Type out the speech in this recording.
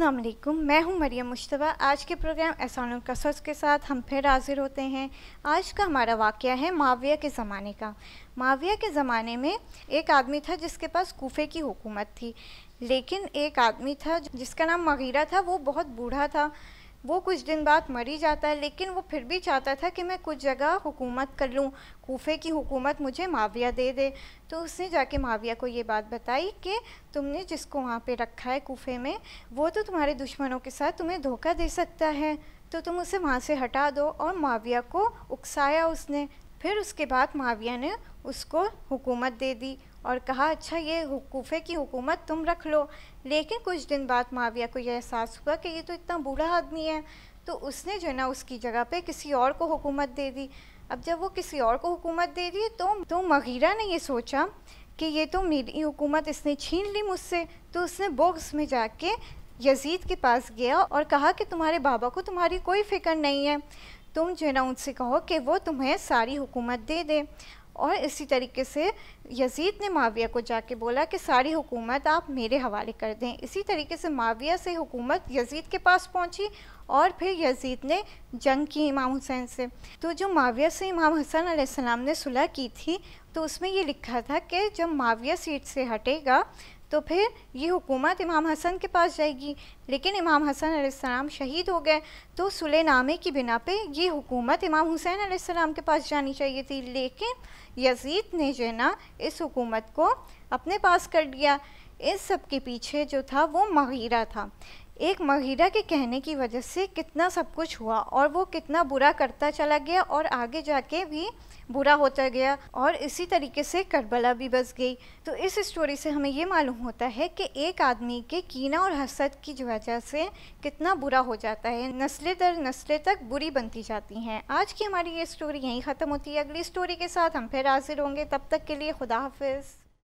अस्सलाम मैं हूं मरियम मुशतबा आज के प्रोग्राम एहसान कसरस के साथ हम फिर हाजिर होते हैं आज का हमारा वाक़ है माविया के ज़माने का माविया के ज़माने में एक आदमी था जिसके पास कोफे की हुकूमत थी लेकिन एक आदमी था जिसका नाम मगीरा था वो बहुत बूढ़ा था वो कुछ दिन बाद मर ही जाता है लेकिन वो फिर भी चाहता था कि मैं कुछ जगह हुकूमत कर लूँ कोफे की हुकूमत मुझे माविया दे दे तो उसने जाके माविया को ये बात बताई कि तुमने जिसको वहाँ पे रखा है कोफे में वो तो तुम्हारे दुश्मनों के साथ तुम्हें धोखा दे सकता है तो तुम उसे वहाँ से हटा दो और माविया को उकसाया उसने फिर उसके बाद माविया ने उसको हुकूमत दे दी और कहा अच्छा ये कूफे की हुकूमत तुम रख लो लेकिन कुछ दिन बाद माविया को यह एहसास हुआ कि ये तो इतना बूढ़ा आदमी है तो उसने जो है ना उसकी जगह पे किसी और को हुकूमत दे दी अब जब वो किसी और को हुकूमत दे दी तो तो मगीरा ने ये सोचा कि ये तो मेरी हुकूमत इसने छीन ली मुझसे तो उसने बॉक्स में जाके यजीद के पास गया और कहा कि तुम्हारे बाबा को तुम्हारी कोई फ़िक्र नहीं है तुम जो है ना उनसे कहो कि वो तुम्हें सारी हुकूमत दे दे और इसी तरीके से यजीद ने माविया को जाके बोला कि सारी हुकूमत आप मेरे हवाले कर दें इसी तरीके से माविया से हुकूमत यजीद के पास पहुंची और फिर यजीद ने जंग की इमाम हुसैन से तो जो माविया से इमाम हसन आसमाम ने सुलह की थी तो उसमें ये लिखा था कि जब माविया सीट से हटेगा तो फिर ये हुकूमत इमाम हसन के पास जाएगी लेकिन इमाम हसन आसमाम शहीद हो गए तो नामे की बिना पे ये हुकूमत इमाम हुसैन आसमाम के पास जानी चाहिए थी लेकिन यजीद ने जो ना इस हुकूमत को अपने पास कर लिया इस सब के पीछे जो था वो मगीरा था एक महिला के कहने की वजह से कितना सब कुछ हुआ और वो कितना बुरा करता चला गया और आगे जाके भी बुरा होता गया और इसी तरीके से करबला भी बस गई तो इस स्टोरी से हमें ये मालूम होता है कि एक आदमी के कीना और हसद की वजह से कितना बुरा हो जाता है नस्लें दर नस्लें तक बुरी बनती जाती हैं आज की हमारी ये स्टोरी यहीं ख़त्म होती है अगली स्टोरी के साथ हम फिर हाजिर होंगे तब तक के लिए खुदा हाफिज़